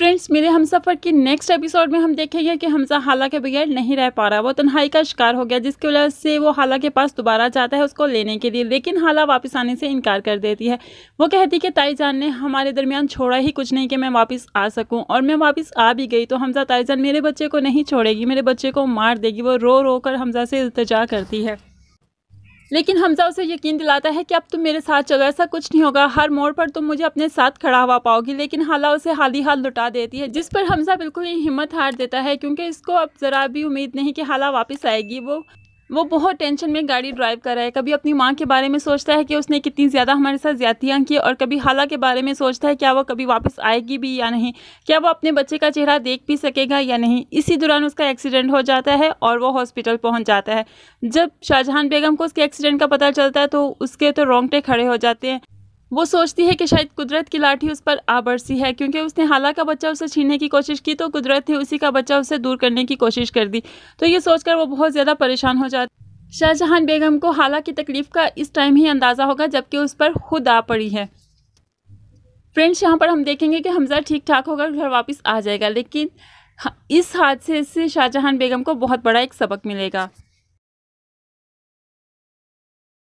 friends मेरे हम सफ़र के नेक्स्ट एपिसोड में हम देखेंगे कि हमजा हाला के बगैर नहीं रह पा रहा वो तन्हाई का शिकार हो गया जिसकी वजह से वो हाला के पास दोबारा जाता है उसको लेने के लिए लेकिन हाला वापस आने से इनकार कर देती है वो कहती कि जान ने हमारे दरमियान छोड़ा ही कुछ नहीं कि मैं वापस आ सकूँ और मैं वापस आ भी गई तो हमजा जान मेरे बच्चे को नहीं छोड़ेगी मेरे बच्चे को मार देगी वो रो रो कर हमजा से इल्तजा करती है लेकिन हमजा उसे यकीन दिलाता है कि अब तुम तो मेरे साथ चलो ऐसा कुछ नहीं होगा हर मोड़ पर तुम मुझे अपने साथ खड़ा हुआ पाओगी लेकिन हाला उसे हाल ही हाल लुटा देती है जिस पर हमजा बिल्कुल ही हिम्मत हार देता है क्योंकि इसको अब ज़रा भी उम्मीद नहीं कि हाला वापस आएगी वो वो बहुत टेंशन में गाड़ी ड्राइव कर रहा है कभी अपनी माँ के बारे में सोचता है कि उसने कितनी ज़्यादा हमारे साथ ज्यादतियाँ की और कभी हाला के बारे में सोचता है क्या वो कभी वापस आएगी भी या नहीं क्या वो अपने बच्चे का चेहरा देख भी सकेगा या नहीं इसी दौरान उसका एक्सीडेंट हो जाता है और वो हॉस्पिटल पहुँच जाता है जब शाहजहान बेगम को उसके एक्सीडेंट का पता चलता है तो उसके तो रोंगटे खड़े हो जाते हैं वो सोचती है कि शायद कुदरत की लाठी उस पर आ बरसी है क्योंकि उसने हाला का बच्चा उसे छीनने की कोशिश की तो कुदरत ने उसी का बच्चा उसे दूर करने की कोशिश कर दी तो ये सोचकर वो बहुत ज़्यादा परेशान हो जाती शाहजहान बेगम को हाला की तकलीफ़ का इस टाइम ही अंदाज़ा होगा जबकि उस पर खुद आ पड़ी है फ्रेंड्स यहाँ पर हम देखेंगे कि हमज़ा ठीक ठाक होकर घर वापस आ जाएगा लेकिन इस हादसे से शाहजहान बेगम को बहुत बड़ा एक सबक मिलेगा